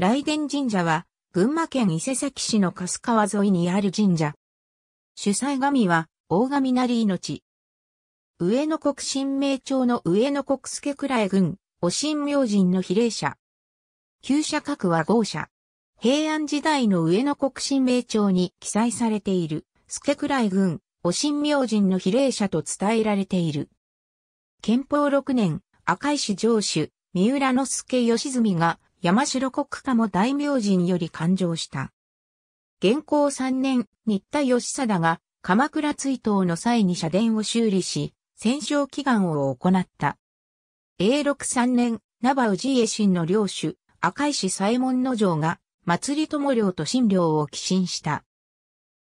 雷電神社は、群馬県伊勢崎市の春川沿いにある神社。主催神は、大神なり命。上野国神明町の上野国助倉へ郡、お神明神の比例者。旧社格は豪社。平安時代の上野国神明町に記載されている、助倉へ郡、お神明神の比例者と伝えられている。憲法6年、赤石城主、三浦之助義澄が、山城国家も大名人より勘定した。元寇三年、新田義貞が鎌倉追悼の際に社殿を修理し、戦勝祈願を行った。永禄三年、名場氏家臣の領主、赤石左衛門の城が、祭り友領と新領を寄進した。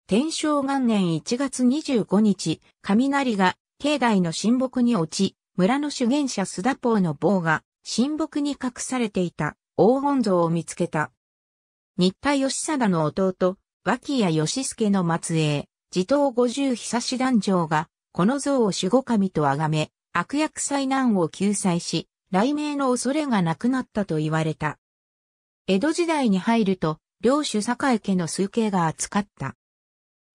天正元年1月25日、雷が境内の神木に落ち、村の主言者須田法の棒が神木に隠されていた。黄金像を見つけた。新田義貞の弟、脇谷義助の末裔、地頭五十久志団長が、この像を守護神と崇め、悪役災難を救済し、雷鳴の恐れがなくなったと言われた。江戸時代に入ると、領主井家の数形が扱った。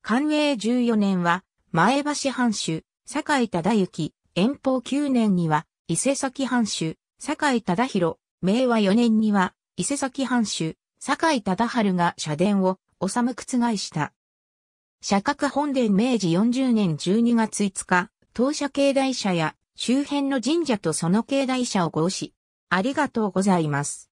寛永14年は、前橋藩主、堺忠之、遠方9年には、伊勢崎藩主、堺忠弘、明和4年には、伊勢崎藩主、坂井忠春が社殿を、治む覆した。社格本殿明治40年12月5日、当社境内社や周辺の神社とその境内社を合し、ありがとうございます。